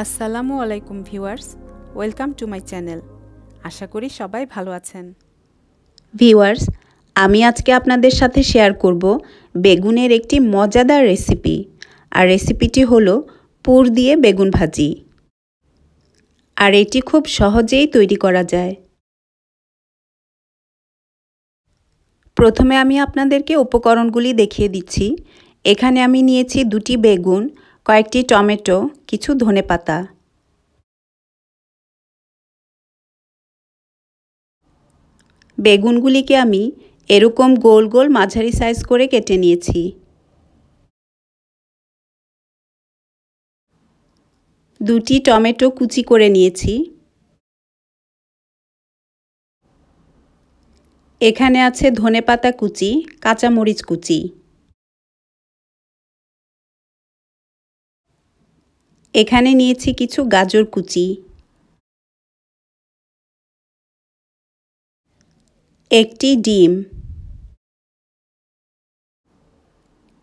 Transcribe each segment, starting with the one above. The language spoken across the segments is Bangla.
আসসালামু আলাইকুম viewers welcome to my channel আশা করি সবাই ভালো আছেন ভিউয়ার্স আমি আজকে আপনাদের সাথে শেয়ার করব বেগুনের একটি মজাদার রেসিপি আর রেসিপিটি হলো পুর দিয়ে বেগুন ভাজি আর এটি খুব সহজেই তৈরি করা যায় প্রথমে আমি আপনাদেরকে উপকরণগুলি দেখিয়ে দিচ্ছি এখানে আমি নিয়েছি দুটি বেগুন কয়েকটি টমেটো কিছু ধনে পাতা বেগুনগুলিকে আমি এরকম গোল গোল মাঝারি সাইজ করে কেটে নিয়েছি দুটি টমেটো কুচি করে নিয়েছি এখানে আছে ধনে পাতা কুচি কাঁচামরিচ কুচি এখানে নিয়েছি কিছু গাজর কুচি একটি ডিম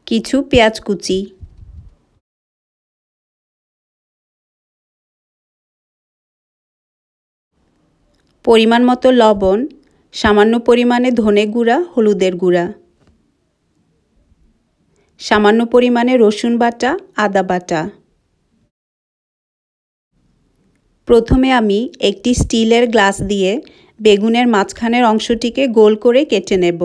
কিছু পেঁয়াজ কুচি পরিমাণ মতো লবণ সামান্য পরিমাণে ধনে গুঁড়া হলুদের গুঁড়া সামান্য পরিমাণে রসুন বাটা আদা বাটা প্রথমে আমি একটি স্টিলের গ্লাস দিয়ে বেগুনের মাঝখানের অংশটিকে গোল করে কেটে নেব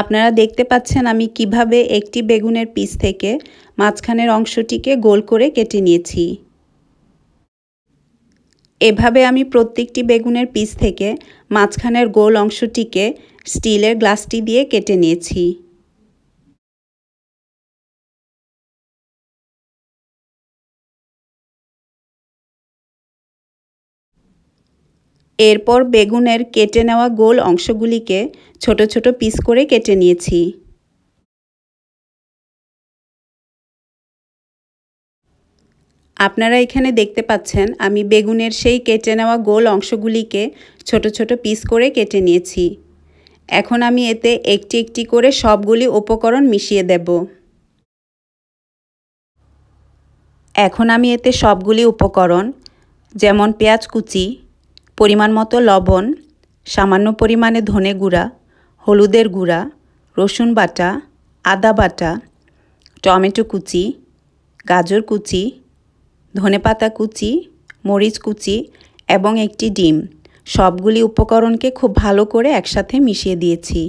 আপনারা দেখতে পাচ্ছেন আমি কিভাবে একটি বেগুনের পিস থেকে মাঝখানের অংশটিকে গোল করে কেটে নিয়েছি এভাবে আমি প্রত্যেকটি বেগুনের পিস থেকে মাঝখানের গোল অংশটিকে স্টিলের গ্লাসটি দিয়ে কেটে নিয়েছি এরপর বেগুনের কেটে নেওয়া গোল অংশগুলিকে ছোট ছোট পিস করে কেটে নিয়েছি আপনারা এখানে দেখতে পাচ্ছেন আমি বেগুনের সেই কেটে নেওয়া গোল অংশগুলিকে ছোট ছোট পিস করে কেটে নিয়েছি এখন আমি এতে একটি একটি করে সবগুলি উপকরণ মিশিয়ে দেব এখন আমি এতে সবগুলি উপকরণ যেমন পেঁয়াজ কুচি পরিমাণ মতো লবণ সামান্য পরিমাণে ধনে গুঁড়া হলুদের গুঁড়া রসুন বাটা আদা বাটা টমেটো কুচি গাজর কুচি ধনেপাতা কুচি মরিচ কুচি এবং একটি ডিম সবগুলি উপকরণকে খুব ভালো করে একসাথে মিশিয়ে দিয়েছি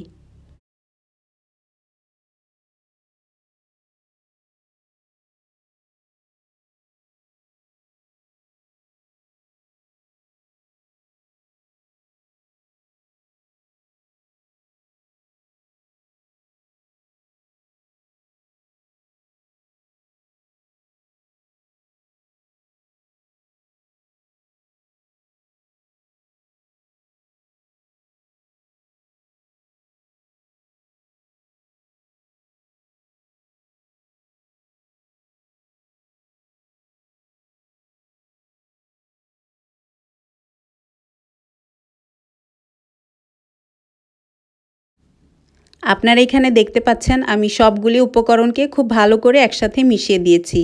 আপনারা এখানে দেখতে পাচ্ছেন আমি সবগুলি উপকরণকে খুব ভালো করে একসাথে মিশিয়ে দিয়েছি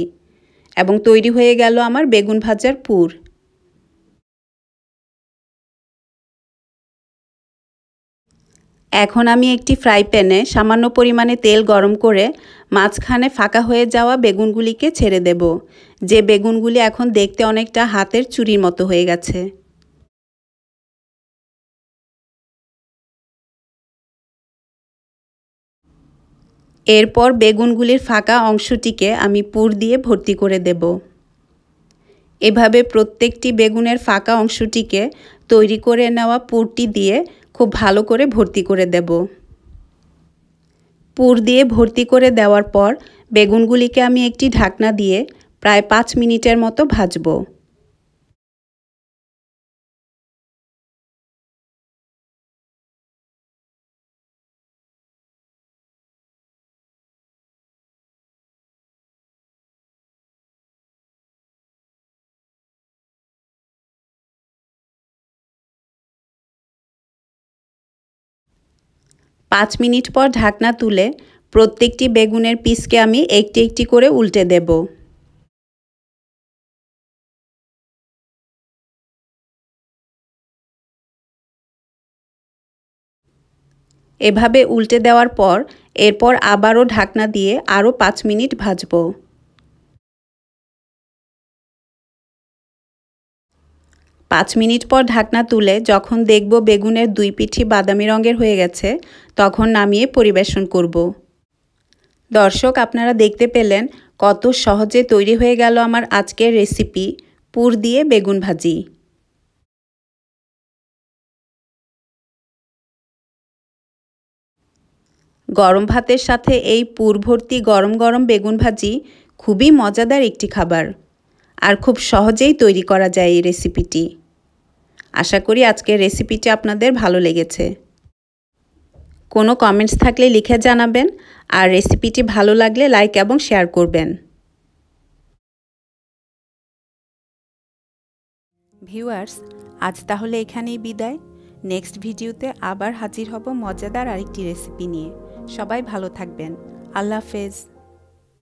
এবং তৈরি হয়ে গেল আমার বেগুন ভাজার পুর এখন আমি একটি ফ্রাই প্যানে সামান্য পরিমাণে তেল গরম করে মাঝখানে ফাঁকা হয়ে যাওয়া বেগুনগুলিকে ছেড়ে দেব যে বেগুনগুলি এখন দেখতে অনেকটা হাতের চুরির মতো হয়ে গেছে এরপর বেগুনগুলির ফাঁকা অংশটিকে আমি পুর দিয়ে ভর্তি করে দেব এভাবে প্রত্যেকটি বেগুনের ফাঁকা অংশটিকে তৈরি করে নেওয়া পুরটি দিয়ে খুব ভালো করে ভর্তি করে দেব পুর দিয়ে ভর্তি করে দেওয়ার পর বেগুনগুলিকে আমি একটি ঢাকনা দিয়ে প্রায় পাঁচ মিনিটের মতো ভাজবো পাঁচ মিনিট পর ঢাকনা তুলে প্রত্যেকটি বেগুনের পিসকে আমি একটি একটি করে উল্টে দেব এভাবে উল্টে দেওয়ার পর এরপর আবারও ঢাকনা দিয়ে আরও পাঁচ মিনিট ভাজবো পাঁচ মিনিট পর ঢাকনা তুলে যখন দেখব বেগুনের দুই পিঠি বাদামি রঙের হয়ে গেছে তখন নামিয়ে পরিবেশন করব দর্শক আপনারা দেখতে পেলেন কত সহজে তৈরি হয়ে গেল আমার আজকের রেসিপি পুর দিয়ে বেগুন ভাজি গরম ভাতের সাথে এই পুর ভর্তি গরম গরম বেগুন ভাজি খুবই মজাদার একটি খাবার আর খুব সহজেই তৈরি করা যায় এই রেসিপিটি আশা করি আজকের রেসিপিটি আপনাদের ভালো লেগেছে কোনো কমেন্টস থাকলে লিখে জানাবেন আর রেসিপিটি ভালো লাগলে লাইক এবং শেয়ার করবেন ভিউয়ার্স আজ তাহলে এখানেই বিদায় নেক্সট ভিডিওতে আবার হাজির হব মজাদার আরেকটি রেসিপি নিয়ে সবাই ভালো থাকবেন আল্লাহ হাফেজ